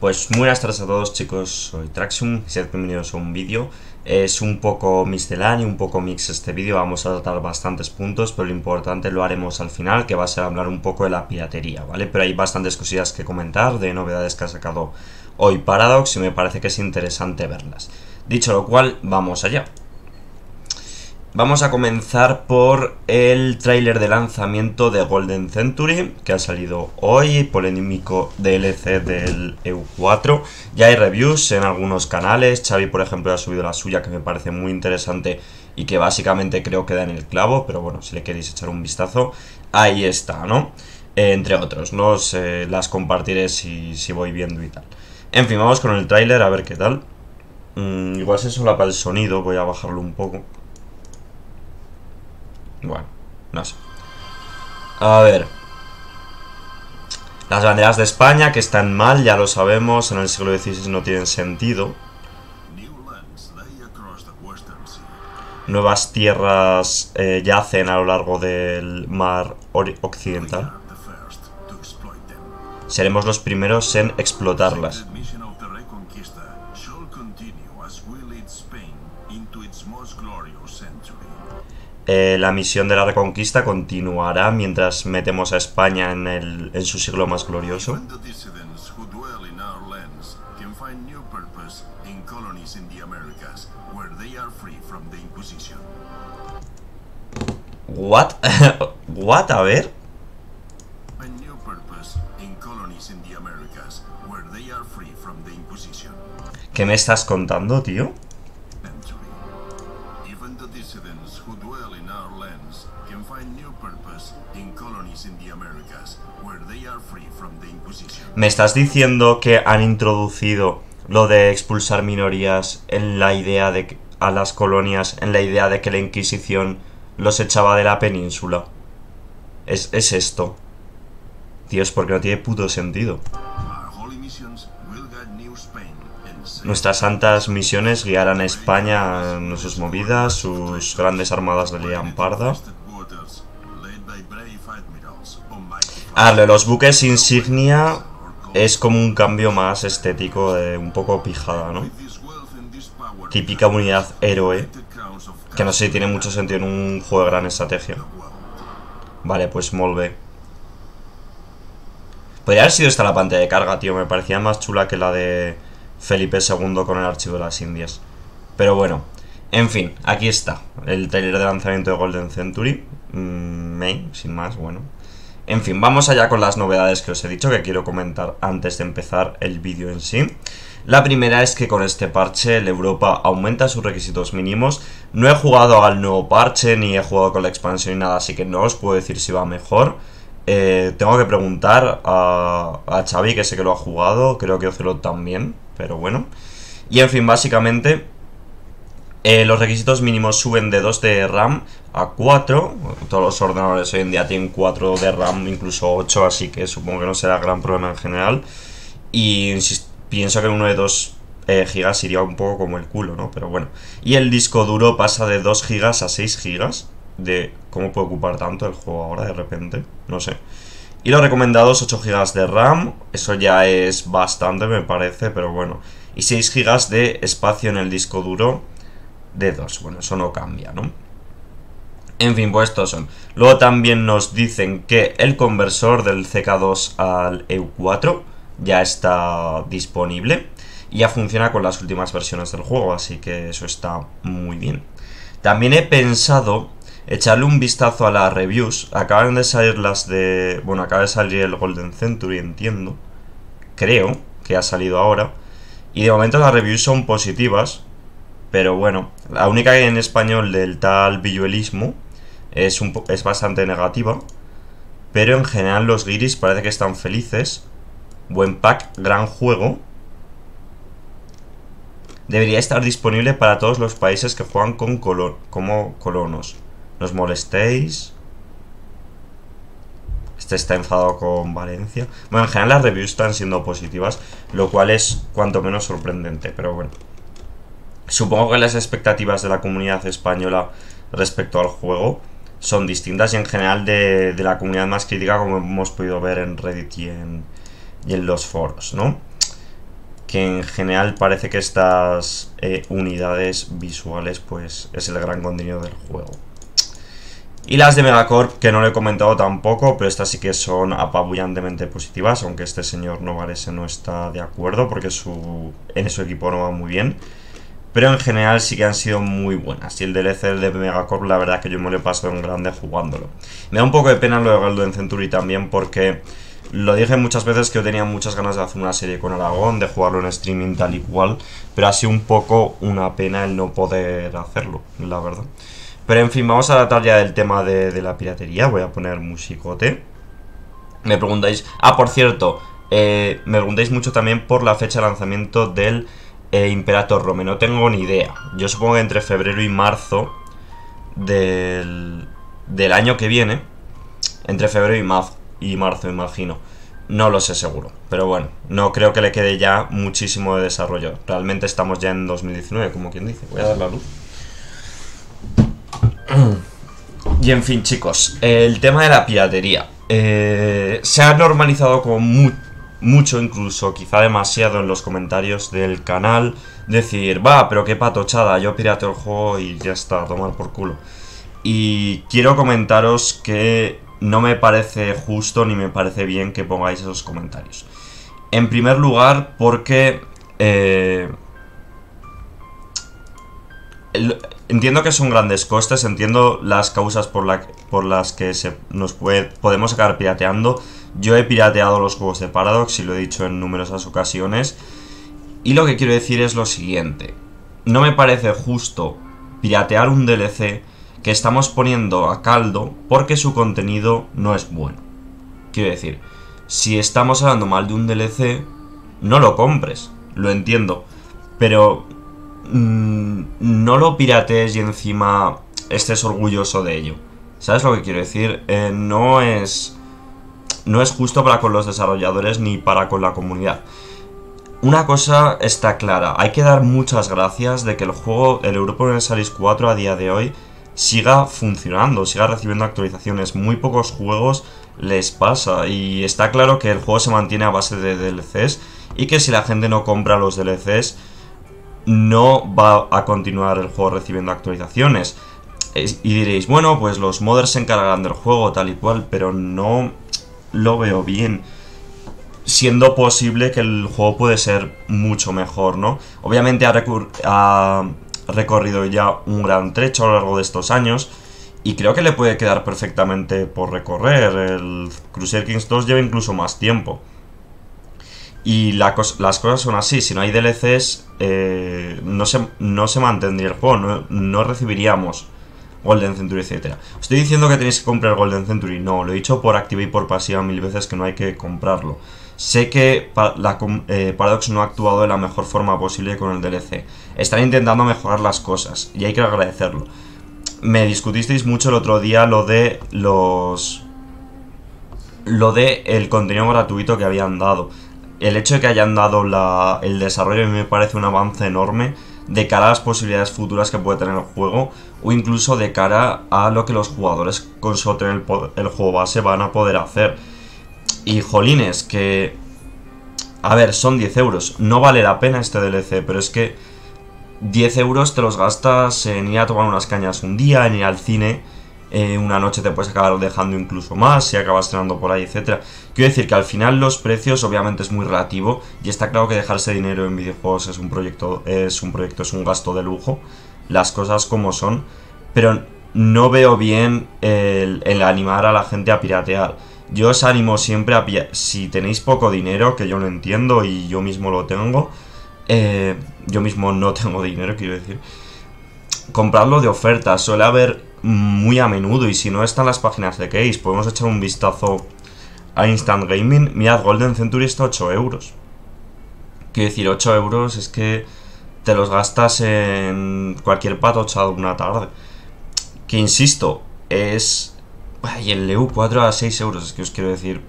Pues muy buenas tardes a todos chicos, soy Traxum, sed bienvenidos a un vídeo. Es un poco misceláneo, un poco mix este vídeo, vamos a tratar bastantes puntos, pero lo importante lo haremos al final, que va a ser hablar un poco de la piratería, ¿vale? Pero hay bastantes cosillas que comentar de novedades que ha sacado hoy Paradox y me parece que es interesante verlas. Dicho lo cual, vamos allá. Vamos a comenzar por el tráiler de lanzamiento de Golden Century, que ha salido hoy, polémico DLC del EU4. Ya hay reviews en algunos canales, Xavi por ejemplo ha subido la suya que me parece muy interesante y que básicamente creo que da en el clavo, pero bueno, si le queréis echar un vistazo, ahí está, ¿no? Eh, entre otros, no os eh, las compartiré si, voy viendo y tal. En fin, vamos con el tráiler a ver qué tal. Mm, igual se solapa el sonido, voy a bajarlo un poco. Bueno, no sé. A ver. Las banderas de España, que están mal, ya lo sabemos, en el siglo XVI no tienen sentido. Nuevas tierras eh, yacen a lo largo del mar occidental. Seremos los primeros en explotarlas. eh, la misión de la reconquista continuará mientras metemos a España en, el, en su siglo más glorioso. What? What? A ver. A new purpose in colonies in the Americas, where they are free from the Inquisition. ¿Qué me estás contando, tío? ¿Me estás diciendo que han introducido lo de expulsar minorías en la idea de que, a las colonias en la idea de que la Inquisición los echaba de la península? Es, es esto. Dios, porque no tiene puto sentido. Nuestras santas misiones guiarán a España en sus movidas, sus grandes armadas de León Parda. Ah, los buques insignia es como un cambio más estético de un poco pijada, ¿no? Típica unidad héroe, que no sé si tiene mucho sentido en un juego de gran estrategia. Vale, pues molve. Podría haber sido esta la pantalla de carga, tío, me parecía más chula que la de Felipe II con el archivo de las Indias. Pero bueno, en fin, aquí está, el trailer de lanzamiento de Golden Century. Mm, Main, sin más, bueno, en fin, vamos allá con las novedades que os he dicho que quiero comentar antes de empezar el vídeo en sí. La primera es que con este parche el Europa aumenta sus requisitos mínimos. No he jugado al nuevo parche ni he jugado con la expansión ni nada, así que no os puedo decir si va mejor. Eh, tengo que preguntar a, a Xavi, que sé que lo ha jugado, creo que Ocelot también, pero bueno. Y en fin, básicamente eh, los requisitos mínimos suben de 2 de RAM a 4. Todos los ordenadores hoy en día tienen 4 de RAM, incluso 8, así que supongo que no será gran problema en general. Y pienso que uno de 2 eh, gigas iría un poco como el culo, ¿no? Pero bueno. Y el disco duro pasa de 2 gigas a 6 gigas. De cómo puede ocupar tanto el juego ahora de repente, no sé. Y recomendado es 8 GB de RAM, eso ya es bastante me parece, pero bueno. Y 6 GB de espacio en el disco duro, de 2. Bueno, eso no cambia, ¿no? En fin, pues estos son. Luego también nos dicen que el conversor del CK2 al EU4 ya está disponible y ya funciona con las últimas versiones del juego, así que eso está muy bien. También he pensado echarle un vistazo a las reviews. Acaban de salir las de... Bueno, acaba de salir el Golden Century, entiendo. Creo que ha salido ahora. Y de momento las reviews son positivas. Pero bueno, la única en español del tal villuelismo es, un, es bastante negativa. Pero en general los guiris parece que están felices. Buen pack, gran juego. Debería estar disponible para todos los países que juegan con como colonos. Nos molestéis. Este está enfadado con Valencia. Bueno, en general las reviews están siendo positivas, lo cual es cuanto menos sorprendente, pero bueno. Supongo que las expectativas de la comunidad española respecto al juego son distintas y en general de, la comunidad más crítica como hemos podido ver en Reddit y en, los foros, ¿no? Que en general parece que estas eh, unidades visuales pues es el gran contenido del juego. Y las de Megacorp, que no le he comentado tampoco, pero estas sí que son apabullantemente positivas, aunque este señor Novarese no está de acuerdo porque su, en su equipo no va muy bien. Pero en general sí que han sido muy buenas. Y el DLC de Megacorp, la verdad que yo me lo he pasado en grande jugándolo. Me da un poco de pena lo de en Century también porque... Lo dije muchas veces que yo tenía muchas ganas de hacer una serie con Aragón, de jugarlo en streaming tal y cual, pero ha sido un poco una pena el no poder hacerlo, la verdad. Pero en fin, vamos a tratar ya del tema de, la piratería, voy a poner musicote. Me preguntáis, ah, por cierto, eh, me preguntáis mucho también por la fecha de lanzamiento del e Imperator Rome, no tengo ni idea. Yo supongo que entre febrero y marzo del, del año que viene, entre febrero y marzo, y marzo, imagino. No lo sé seguro, pero bueno, no creo que le quede ya muchísimo de desarrollo. Realmente estamos ya en 2019, como quien dice. Voy a dar la luz. Y en fin, chicos, el tema de la piratería. Eh, se ha normalizado como mucho mucho, incluso quizá demasiado en los comentarios del canal, decir, va, pero qué patochada, yo pirateo el juego y ya está, tomar por culo. Y quiero comentaros que no me parece justo ni me parece bien que pongáis esos comentarios. En primer lugar, porque... Eh, entiendo que son grandes costes, entiendo las causas por, por las que se nos puede, podemos acabar pirateando, yo he pirateado los juegos de Paradox y lo he dicho en numerosas ocasiones. Y lo que quiero decir es lo siguiente. No me parece justo piratear un DLC que estamos poniendo a caldo porque su contenido no es bueno. Quiero decir, si estamos hablando mal de un DLC, no lo compres, lo entiendo. Pero mm, no lo piratees y encima estés orgulloso de ello. ¿Sabes lo que quiero decir? Eh, no es no es justo para con los desarrolladores ni para con la comunidad. Una cosa está clara, hay que dar muchas gracias de que el juego, el Europa Universalis 4 a día de hoy, siga funcionando, siga recibiendo actualizaciones. Muy pocos juegos les pasa y está claro que el juego se mantiene a base de DLCs y que si la gente no compra los DLCs no va a continuar el juego recibiendo actualizaciones. Y diréis, bueno, pues los modders se encargarán del juego tal y cual, pero no lo veo bien. Siendo posible que el juego puede ser mucho mejor, ¿no? Obviamente ha, recorrido ya un gran trecho a lo largo de estos años. Y creo que le puede quedar perfectamente por recorrer. El Crusader Kings 2 lleva incluso más tiempo. Y las cosas son así. Si no hay DLCs, eh, no, se, no se mantendría el juego. no recibiríamos Golden Century, etcétera. Estoy diciendo que tenéis que comprar Golden Century, no, lo he dicho por activa y por pasiva mil veces que no hay que comprarlo. Sé que eh, Paradox no ha actuado de la mejor forma posible con el DLC. Están intentando mejorar las cosas y hay que agradecerlo. Me discutisteis mucho el otro día lo de los... Lo de el contenido gratuito que habían dado. El hecho de que hayan dado el desarrollo a mí me parece un avance enorme de cara a las posibilidades futuras que puede tener el juego o incluso de cara a lo que los jugadores con solo el, el juego base van a poder hacer. Y jolines, que... A ver, son 10 euros. No vale la pena este DLC, pero es que 10 euros te los gastas en ir a tomar unas cañas un día, Ni ir al cine. Eh, una noche te puedes acabar dejando incluso más si acabas cenando por ahí, etcétera. Quiero decir que al final los precios obviamente es muy relativo y está claro que dejarse dinero en videojuegos es un proyecto, es un proyecto, es un gasto de lujo las cosas como son, pero no veo bien el, animar a la gente a piratear. Yo os animo siempre a... Si tenéis poco dinero, que yo lo entiendo y yo mismo lo tengo, eh, yo mismo no tengo dinero, quiero decir, comprarlo de oferta. Suele haber muy a menudo y si no están las páginas de case, podemos echar un vistazo a Instant Gaming. Mirad, Golden Century está 8 euros. Quiero decir, 8 euros es que te los gastas en cualquier pato echado una tarde. Que insisto, es... Y el EU4 a 6 euros, es que os quiero decir...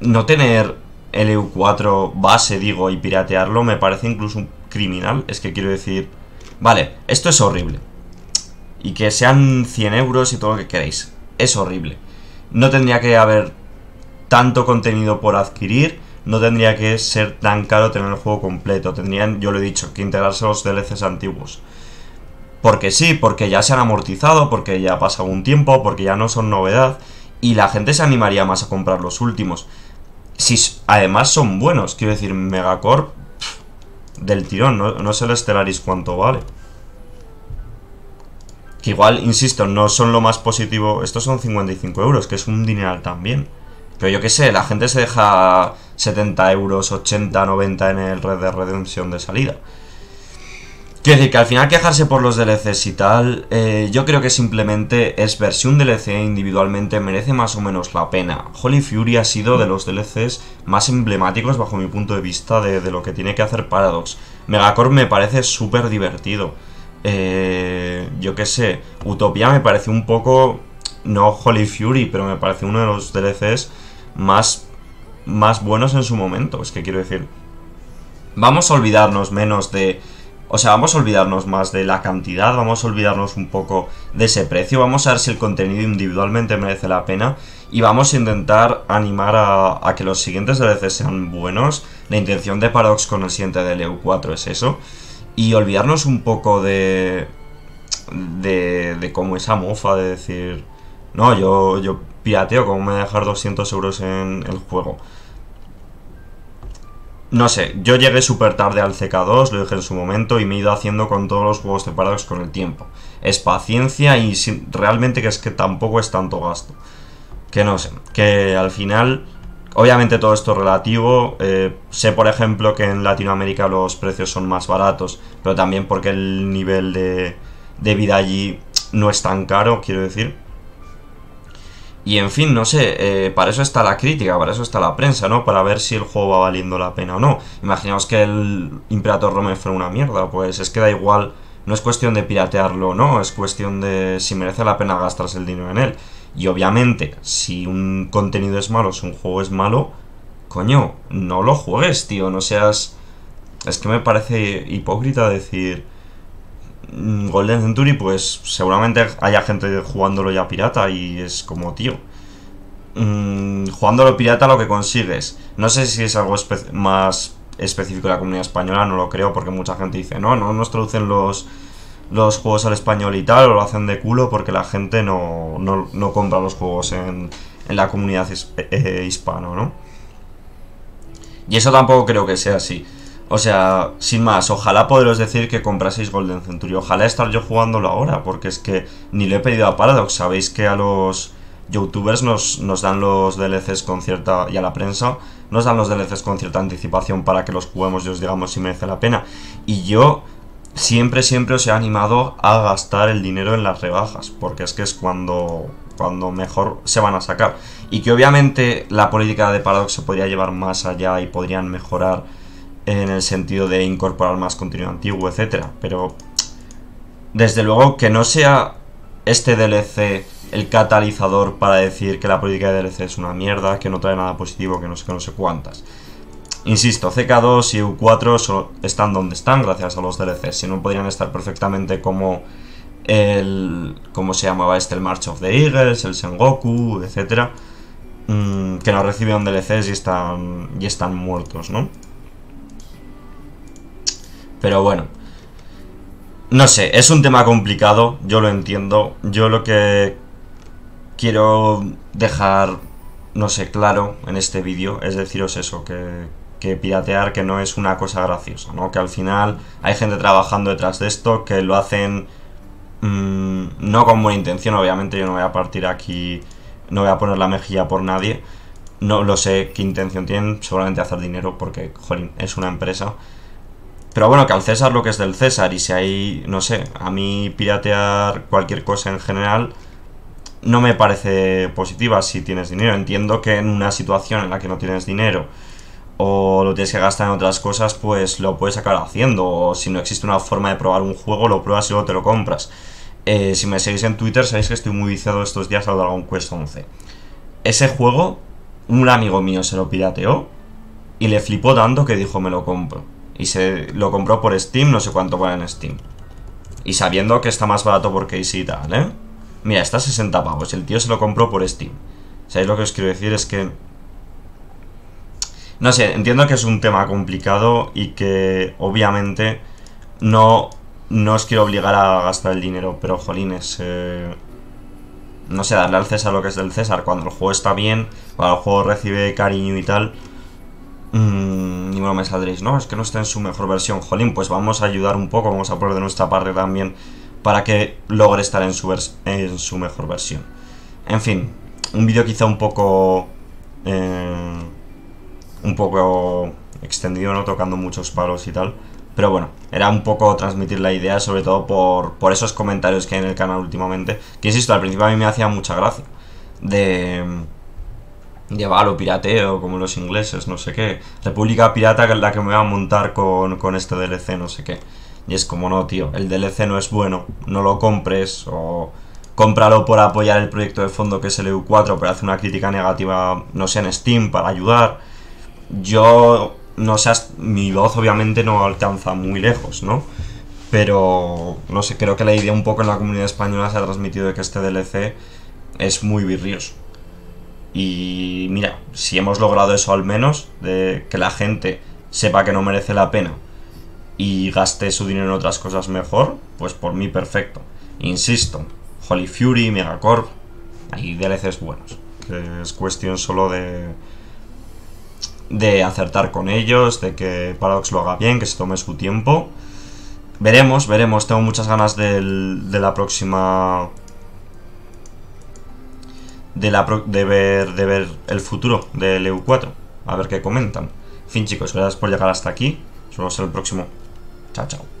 No tener el EU4 base, digo, y piratearlo me parece incluso un criminal. Es que quiero decir... Vale, esto es horrible. Y que sean 100 euros y todo lo que queréis. Es horrible. No tendría que haber tanto contenido por adquirir no tendría que ser tan caro tener el juego completo. Tendrían, yo lo he dicho, que integrarse los DLCs antiguos. Porque sí, porque ya se han amortizado, porque ya ha pasado un tiempo, porque ya no son novedad. Y la gente se animaría más a comprar los últimos. Si además son buenos, quiero decir, Megacorp del tirón, no, no sé el Stellaris cuánto vale. Que igual, insisto, no son lo más positivo. Estos son 55 euros, que es un dineral también. Pero yo qué sé, la gente se deja 70 euros, 80, 90 en el Red de Redención de salida. Quiero decir que al final quejarse por los DLCs y tal, eh, yo creo que simplemente es ver si un DLC e individualmente merece más o menos la pena. Holy Fury ha sido de los DLCs más emblemáticos bajo mi punto de vista de, lo que tiene que hacer Paradox. Megacorp me parece súper divertido. Eh, yo qué sé, Utopia me parece un poco, no Holy Fury, pero me parece uno de los DLCs más, más buenos en su momento. Es que quiero decir, vamos a olvidarnos menos de... O sea, vamos a olvidarnos más de la cantidad, vamos a olvidarnos un poco de ese precio, vamos a ver si el contenido individualmente merece la pena y vamos a intentar animar a, a que los siguientes DLC sean buenos. La intención de Paradox con el siguiente DLU4 e es eso. Y olvidarnos un poco de, de, de como esa mofa de decir... No, yo, yo pirateo, como me voy a dejar 200 euros en el juego? No sé, yo llegué súper tarde al CK2, lo dije en su momento, y me he ido haciendo con todos los juegos separados con el tiempo. Es paciencia y realmente que es que tampoco es tanto gasto. Que no sé, que al final, obviamente todo esto es relativo. Eh, sé, por ejemplo, que en Latinoamérica los precios son más baratos, pero también porque el nivel de, de vida allí no es tan caro, quiero decir. Y en fin, no sé, eh, para eso está la crítica, para eso está la prensa, ¿no? Para ver si el juego va valiendo la pena o no. Imaginaos que el Imperator Rome fuera una mierda, pues es que da igual, no es cuestión de piratearlo, ¿no? Es cuestión de si merece la pena gastarse el dinero en él. Y obviamente, si un contenido es malo, si un juego es malo, coño, no lo juegues, tío, no seas... Es que me parece hipócrita decir Mm, Golden Century, pues seguramente haya gente jugándolo ya pirata y es como, tío. Mm, jugándolo pirata lo que consigues. No sé si es algo más específico de la comunidad española, no lo creo, porque mucha gente dice, no, no nos traducen los, juegos al español y tal, o lo hacen de culo porque la gente no, compra los juegos en, la comunidad eh, hispano, ¿no? Y eso tampoco creo que sea así. O sea, sin más, ojalá poderos decir que compraseis Golden Century. Ojalá estar yo jugándolo ahora, porque es que ni le he pedido a Paradox. Sabéis que a los youtubers nos, dan los DLCs con cierta. y a la prensa nos dan los DLCs con cierta anticipación para que los juguemos y os digamos si merece la pena. Y yo siempre, siempre os he animado a gastar el dinero en las rebajas, porque es que es cuando, cuando mejor se van a sacar. Y que obviamente la política de Paradox se podría llevar más allá y podrían mejorar en el sentido de incorporar más contenido antiguo, etcétera. Pero desde luego que no sea este DLC el catalizador para decir que la política de DLC es una mierda, que no trae nada positivo, que no sé sé cuántas. Insisto, CK2 y U4 están donde están gracias a los DLCs, si no podrían estar perfectamente como el... ¿Cómo se llamaba este? El March of the Eagles, el Sengoku, etcétera, mm, que no recibieron DLCs y están, y están muertos, ¿no? Pero bueno. No sé, es un tema complicado, yo lo entiendo. Yo lo que quiero dejar, no sé, claro en este vídeo es deciros eso, que, piratear que no es una cosa graciosa, ¿no? Que al final hay gente trabajando detrás de esto, que lo hacen mm, no con buena intención, obviamente yo no voy a partir aquí, no voy a poner la mejilla por nadie, no lo sé qué intención tienen, seguramente hacer dinero porque, jolín, es una empresa, pero bueno, que al César lo que es del César, y si hay, no sé, a mí piratear cualquier cosa en general no me parece positiva si tienes dinero. Entiendo que en una situación en la que no tienes dinero o lo tienes que gastar en otras cosas, pues lo puedes acabar haciendo. O si no existe una forma de probar un juego, lo pruebas y luego te lo compras. Eh, si me seguís en Twitter, sabéis que estoy muy viciado estos días al Dragon Quest 11. Ese juego, un amigo mío se lo pirateó y le flipó tanto que dijo: Me lo compro. Y se lo compró por Steam, no sé cuánto vale en Steam. Y sabiendo que está más barato por Casey y tal, ¿eh? Mira, está a 60 pavos. El tío se lo compró por Steam. ¿Sabéis lo que os quiero decir? Es que... No sé, entiendo que es un tema complicado y que obviamente no, no os quiero obligar a gastar el dinero, pero jolines... Eh no sé, darle al César lo que es del César. Cuando el juego está bien, cuando el juego recibe cariño y tal, mmm, no me saldréis, no, es que no está en su mejor versión, jolín, pues vamos a ayudar un poco, vamos a poner de nuestra parte también para que logre estar en su, en su mejor versión. En fin, un vídeo quizá un poco... Eh, un poco extendido, no tocando muchos palos y tal. Pero bueno, era un poco transmitir la idea, sobre todo por, por esos comentarios que hay en el canal últimamente, que insisto, al principio a mí me hacía mucha gracia. De llevarlo, pirateo, como los ingleses, no sé qué. República Pirata que es la que me va a montar con, con este DLC, no sé qué. Y es como, no, tío, el DLC no es bueno, no lo compres o cómpralo por apoyar el proyecto de fondo que es el EU4, pero hace una crítica negativa, no sé, en Steam para ayudar. Yo, no sé, mi voz obviamente no alcanza muy lejos, ¿no? Pero, no sé, creo que la idea un poco en la comunidad española se ha transmitido de que este DLC es muy virrioso. Y mira, si hemos logrado eso al menos, de que la gente sepa que no merece la pena y gaste su dinero en otras cosas mejor, pues por mí perfecto. Insisto, Holy Fury, Megacorp, hay DLCs buenos. Que es cuestión solo de de acertar con ellos, de que Paradox lo haga bien, que se tome su tiempo. Veremos, veremos. Tengo muchas ganas de la próxima de, la de, ver, el futuro del EU4. A ver qué comentan. fin, chicos, gracias por llegar hasta aquí. Nos vemos en el próximo. Chao, chao.